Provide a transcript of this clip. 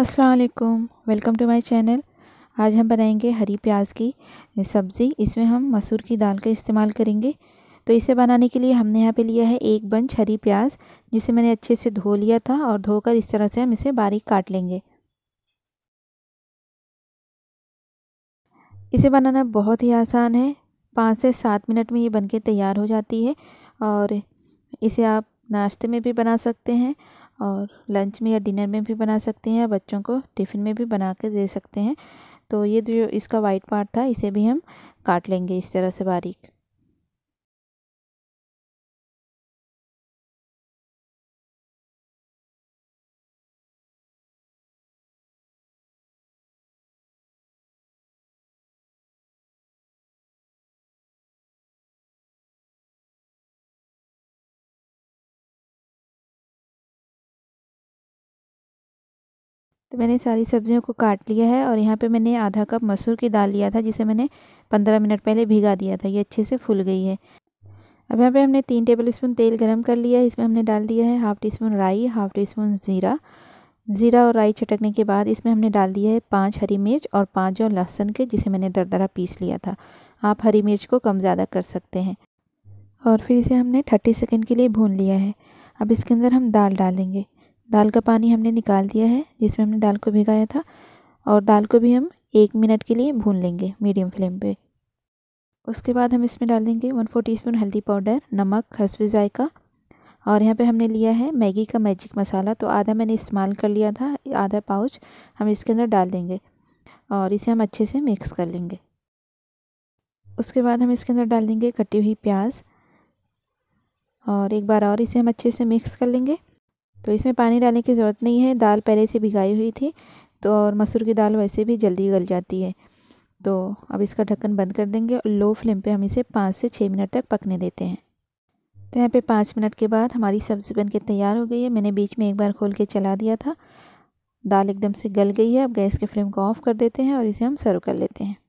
असलकुम welcome to my channel आज हम बनाएंगे हरी प्याज की सब्ज़ी इसमें हम मसूर की दाल का इस्तेमाल करेंगे तो इसे बनाने के लिए हमने यहाँ पे लिया है एक बंच हरी प्याज जिसे मैंने अच्छे से धो लिया था और धोकर इस तरह से हम इसे बारीक काट लेंगे इसे बनाना बहुत ही आसान है पाँच से सात मिनट में ये बनके तैयार हो जाती है और इसे आप नाश्ते में भी बना सकते हैं और लंच में या डिनर में भी बना सकते हैं बच्चों को टिफ़िन में भी बना के दे सकते हैं तो ये जो इसका वाइट पार्ट था इसे भी हम काट लेंगे इस तरह से बारीक तो मैंने सारी सब्जियों को काट लिया है और यहाँ पे मैंने आधा कप मसूर की दाल लिया था जिसे मैंने पंद्रह मिनट पहले भिगा दिया था ये अच्छे से फूल गई है अब यहाँ पे हमने तीन टेबल स्पून तेल गरम कर लिया है इसमें हमने डाल दिया है हाफ़ टी स्पून राई हाफ़ टी स्पून ज़ीरा ज़ीरा और राई चटकने के बाद इसमें हमने डाल दिया है पाँच हरी मिर्च और पाँच और लहसुन के जिसे मैंने दरदरा पीस लिया था आप हरी मिर्च को कम ज़्यादा कर सकते हैं और फिर इसे हमने थर्टी सेकेंड के लिए भून लिया है अब इसके अंदर हम दाल डालेंगे दाल का पानी हमने निकाल दिया है जिसमें हमने दाल को भिगाया था और दाल को भी हम एक मिनट के लिए भून लेंगे मीडियम फ्लेम पे उसके बाद हम इसमें डाल देंगे वन फोर टी स्पून हल्दी पाउडर नमक हसवी जायका और यहाँ पे हमने लिया है मैगी का मैजिक मसाला तो आधा मैंने इस्तेमाल कर लिया था आधा पाउच हम इसके अंदर डाल देंगे और इसे हम अच्छे से मिक्स कर लेंगे उसके बाद हम इसके अंदर डाल देंगे कटी हुई प्याज और एक बार और इसे हम अच्छे से मिक्स कर लेंगे तो इसमें पानी डालने की ज़रूरत नहीं है दाल पहले से भिगाई हुई थी तो और मसूर की दाल वैसे भी जल्दी गल जाती है तो अब इसका ढक्कन बंद कर देंगे और लो फ्लेम पे हम इसे पाँच से छः मिनट तक पकने देते हैं तो यहाँ पे पाँच मिनट के बाद हमारी सब्ज़ी बन के तैयार हो गई है मैंने बीच में एक बार खोल के चला दिया था दाल एकदम से गल गई है अब गैस के फ्लेम को ऑफ़ कर देते हैं और इसे हम सर्व कर लेते हैं